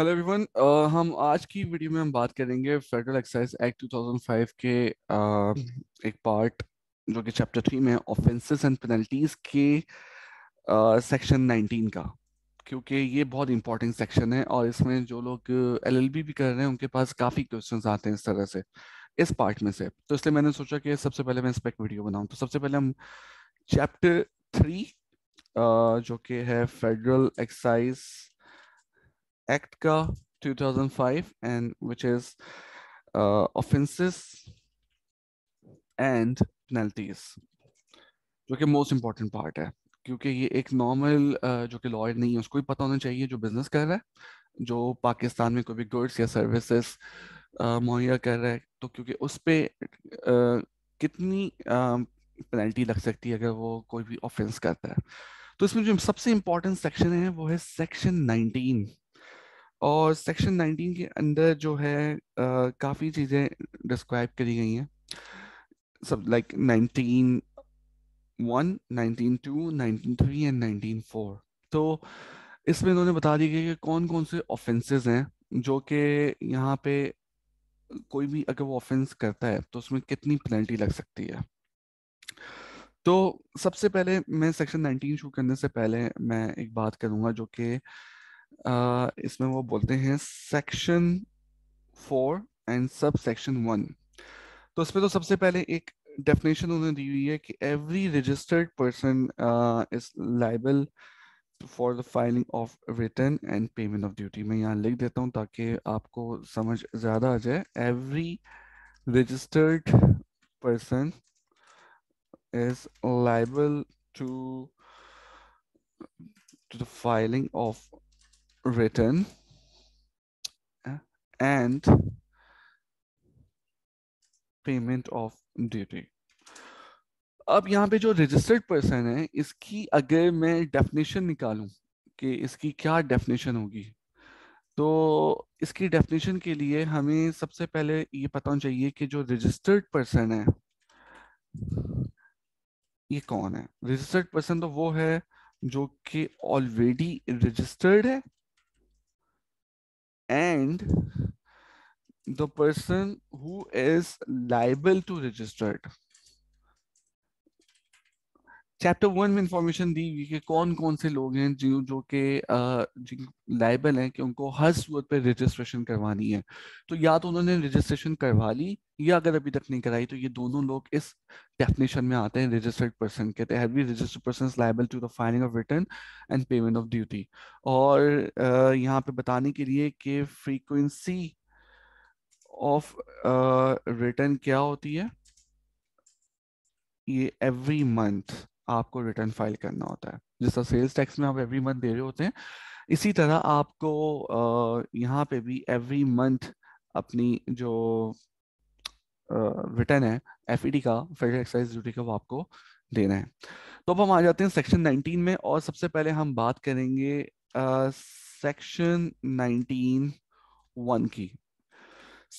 Hello everyone uh, हम आज की वीडियो में हम बात करेंगे फेडरल एक्साइज एक्ट 2005 के uh, एक पार्ट जो कि चैप्टर थ्री में ऑफेंसेस एंड पेनल्टीज के सेक्शन uh, 19 का क्योंकि ये बहुत इंपॉर्टेंट सेक्शन है और इसमें जो लोग एलएलबी भी कर रहे हैं उनके पास काफ़ी क्वेश्चंस आते हैं इस तरह से इस पार्ट में से तो इसलिए मैंने सोचा कि सबसे पहले मैं इस पर वीडियो बनाऊँ तो सबसे पहले हम चैप्टर थ्री uh, जो कि है federal excise act ka 2005 and which is uh, offenses and penalties जो कि मोस्ट इम्पॉर्टेंट पार्ट है क्योंकि ये एक नॉर्मल uh, जो कि लॉयर नहीं है उसको भी पता होना चाहिए जो बिजनेस कर रहा है जो पाकिस्तान में कोई भी गुड्स या सर्विसेज uh, मुहैया कर रहा है तो क्योंकि उस पर uh, कितनी पेनल्टी um, लग सकती है अगर वो कोई भी ऑफेंस करता है तो इसमें जो सबसे इम्पोर्टेंट सेक्शन है वो है सेक्शन 19 और सेक्शन 19 के अंदर जो है uh, काफ़ी चीज़ें डिस्क्राइब करी गई हैं सब like nineteen one nineteen two nineteen three and nineteen four तो इसमें इन्होंने बता दी गई कि कौन कौन से ऑफेंसेस हैं जो कि यहाँ पे कोई भी अगर वो ऑफेंस करता है तो उसमें कितनी पेनल्टी लग सकती है तो सबसे पहले मैं सेक्शन 19 शुरू करने से पहले मैं एक बात करूँगा जो कि इसमें वो बोलते हैं section four and sub section one तो इसमें तो सबसे पहले एक डेफिनेशन उन्होंने दी हुई है कि every registered person is liable for the filing of return and payment of duty मैं यहाँ लिख देता हूँ ताकि आपको समझ ज़्यादा आ जाए every registered person is liable to to the filing of written and payment of duty अब यहाँ पे जो रजिस्टर्ड पर्सन है इसकी अगर मैं डेफिनेशन निकालूं कि इसकी क्या डेफिनेशन होगी तो इसकी डेफिनेशन के लिए हमें सबसे पहले ये पता होना चाहिए कि जो रजिस्टर्ड पर्सन है ये कौन है रजिस्टर्ड पर्सन तो वो है जो कि ऑलरेडी रजिस्टर्ड है and the person who is liable to register it chapter one में इंफॉर्मेशन दी हुई कि कौन कौन से लोग हैं जो जो कि लाइबल हैं कि उनको हर सूरत पर रजिस्ट्रेशन करवानी है तो या तो उन्होंने रजिस्ट्रेशन करवा ली या अगर अभी तक नहीं कराई तो ये दोनों लोग इस डेफिनेशन में आते हैं रजिस्टर्ड पर्सन के तहत भी registered person liable to the filing of return and payment of duty और uh, यहाँ पे बताने के लिए कि फ्रीक्वेंसी ऑफ रिटर्न क्या होती है ये एवरी मंथ आपको रिटर्न फाइल करना होता है जिस तरह सेल्स टैक्स में आप एवरी मंथ दे रहे होते हैं इसी तरह आपको यहाँ पे भी एवरी मंथ अपनी जो रिटर्न है एफ e का फेडरल एक्साइज ड्यूटी का वो आपको देना है तो अब हम आ जाते हैं सेक्शन 19 में और सबसे पहले हम बात करेंगे सेक्शन नाइनटीन वन की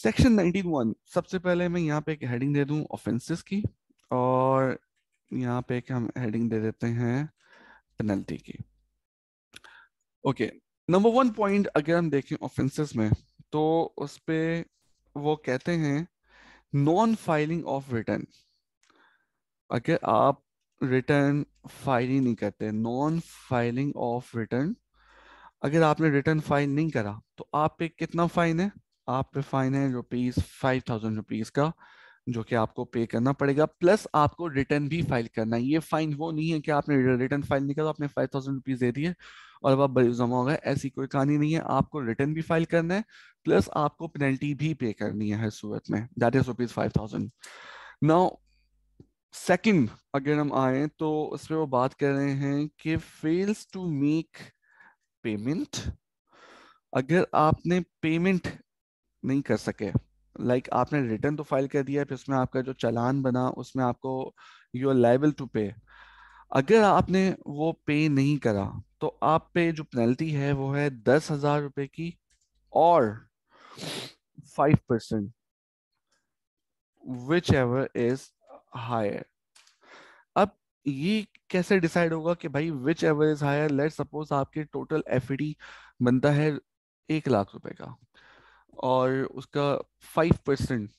सेक्शन नाइनटीन वन सबसे पहले मैं यहाँ पे एक हेडिंग दे दूँ ऑफेंसेस की और यहाँ पे एक हम हेडिंग दे देते हैं पेनल्टी की ओके नंबर वन पॉइंट अगर हम देखें ऑफेंसेस में तो उस पर वो कहते हैं नॉन फाइलिंग ऑफ रिटर्न अगर आप रिटर्न फाइल ही नहीं करते नॉन फाइलिंग ऑफ रिटर्न अगर आपने रिटर्न फाइल नहीं करा तो आप पे कितना फाइन है आप पे फाइन है रुपीज फाइव थाउजेंड रुपीज का जो कि आपको पे करना पड़ेगा प्लस आपको रिटर्न भी फाइल करना है ये फाइन वो नहीं है कि आपने रिटर्न फाइल नहीं करो तो आपने फाइव थाउजेंड रुपीज दे दिए और अब आप जमा हो गए ऐसी कोई कहानी नहीं है आपको रिटर्न भी फाइल करना है प्लस आपको पेनल्टी भी पे करनी है हर सूरत में that is rupees five thousand now second अगर हम आए तो उस पर वो बात कर रहे हैं कि फेल्स टू मेक पेमेंट अगर आपने पेमेंट नहीं कर सके लाइक like आपने रिटर्न तो फाइल कर दिया फिर उसमें आपका जो चलान बना उसमें आपको यू आर लाइबल टू पे अगर आपने वो पे नहीं करा तो आप पे जो पेनल्टी है वो है दस हजार रुपये की और five percent whichever is higher अब ये कैसे डिसाइड होगा कि भाई whichever is higher let suppose आपके टोटल एफ बनता है एक लाख रुपए का और उसका फाइव परसेंट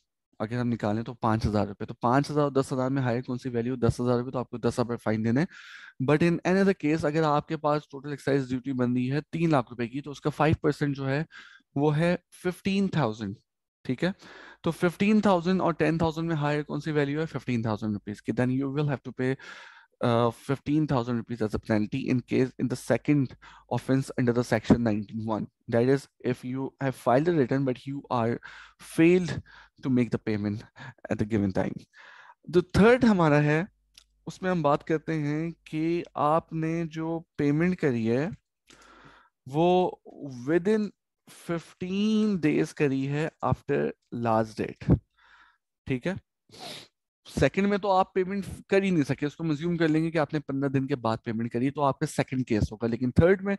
अगर हम निकालें तो पाँच हज़ार रुपये तो पाँच हज़ार दस हज़ार में हायर कौन सी वैल्यू दस हज़ार रुपये तो आपको दस हज़ार फाइन देना है but in another case अगर आपके पास टोटल एक्साइज ड्यूटी बन रही है तीन लाख रुपए की तो उसका फाइव परसेंट जो है वो है फिफ्टीन थाउजेंड ठीक है तो फिफ्टीन थाउजेंड और टेन थाउजेंड में हायर कौन सी वैल्यू है फिफ्टीन थाउजेंड रुपीज़ की then you will have to pay fifteen thousand rupees as a penalty in case in the second offence under the section nineteen one. That is, if you have filed a return, but you are failed to make the payment at the given time. The third हमारा है उसमें हम बात करते हैं कि आपने जो पेमेंट करी है वो विद इन फिफ्टीन डेज करी है आफ्टर लास्ट डेट ठीक है सेकंड में तो आप पेमेंट कर ही नहीं सके उसको मज्यूम कर लेंगे कि आपने पंद्रह दिन के बाद पेमेंट करी तो आपका सेकंड केस होगा लेकिन थर्ड में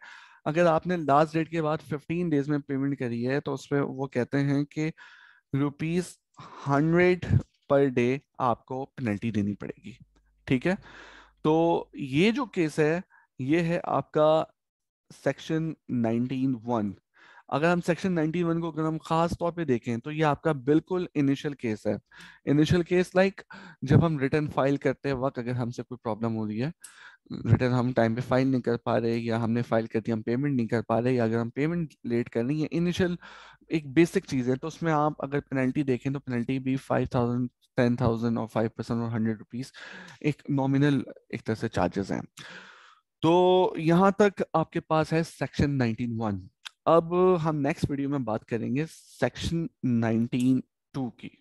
अगर आपने लास्ट डेट के बाद फिफ्टीन डेज में पेमेंट करी है तो उसमें वो कहते हैं कि रुपीज हंड्रेड पर डे आपको पेनल्टी देनी पड़ेगी ठीक है तो ये जो केस है ये है आपका सेक्शन नाइनटीन वन अगर हम सेक्शन 91 को अगर हम खास तौर पे देखें तो ये आपका बिल्कुल इनिशियल केस है इनिशियल केस लाइक जब हम रिटर्न फाइल करते वक्त अगर हमसे कोई प्रॉब्लम हो रही है रिटर्न हम टाइम पे फाइल नहीं कर पा रहे या हमने फाइल कर दी हम पेमेंट नहीं कर पा रहे या अगर हम पेमेंट लेट कर रही है इनिशियल एक बेसिक चीज़ है तो उसमें आप अगर पेनल्टी देखें तो पेनल्टी भी फाइव थाउजेंड टेन थाउजेंड और फाइव परसेंट और हंड्रेड रुपीज़ एक नॉमिनल एक तरह से चार्जेस हैं तो यहाँ तक आपके पास है सेक्शन नाइनटीन वन अब हम नेक्स्ट वीडियो में बात करेंगे सेक्शन नाइनटीन टू की